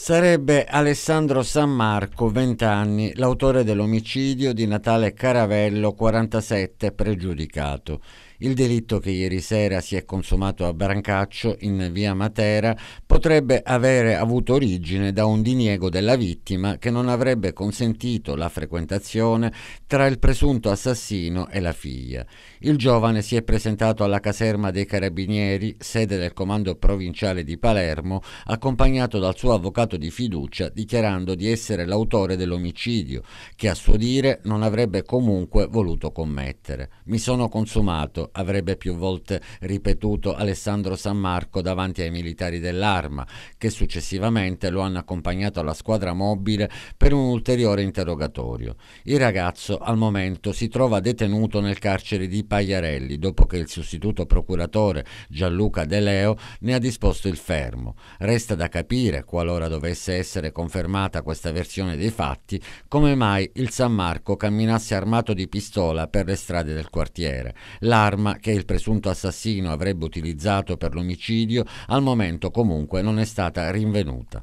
Sarebbe Alessandro San Marco, 20 anni, l'autore dell'omicidio di Natale Caravello, 47, pregiudicato. Il delitto che ieri sera si è consumato a Brancaccio in via Matera potrebbe avere avuto origine da un diniego della vittima che non avrebbe consentito la frequentazione tra il presunto assassino e la figlia. Il giovane si è presentato alla caserma dei Carabinieri, sede del comando provinciale di Palermo, accompagnato dal suo avvocato di fiducia dichiarando di essere l'autore dell'omicidio che a suo dire non avrebbe comunque voluto commettere. Mi sono consumato avrebbe più volte ripetuto Alessandro San Marco davanti ai militari dell'arma, che successivamente lo hanno accompagnato alla squadra mobile per un ulteriore interrogatorio. Il ragazzo al momento si trova detenuto nel carcere di Pagliarelli dopo che il sostituto procuratore Gianluca De Leo ne ha disposto il fermo. Resta da capire, qualora dovesse essere confermata questa versione dei fatti, come mai il San Marco camminasse armato di pistola per le strade del quartiere. L'arma l'arma che il presunto assassino avrebbe utilizzato per l'omicidio al momento comunque non è stata rinvenuta.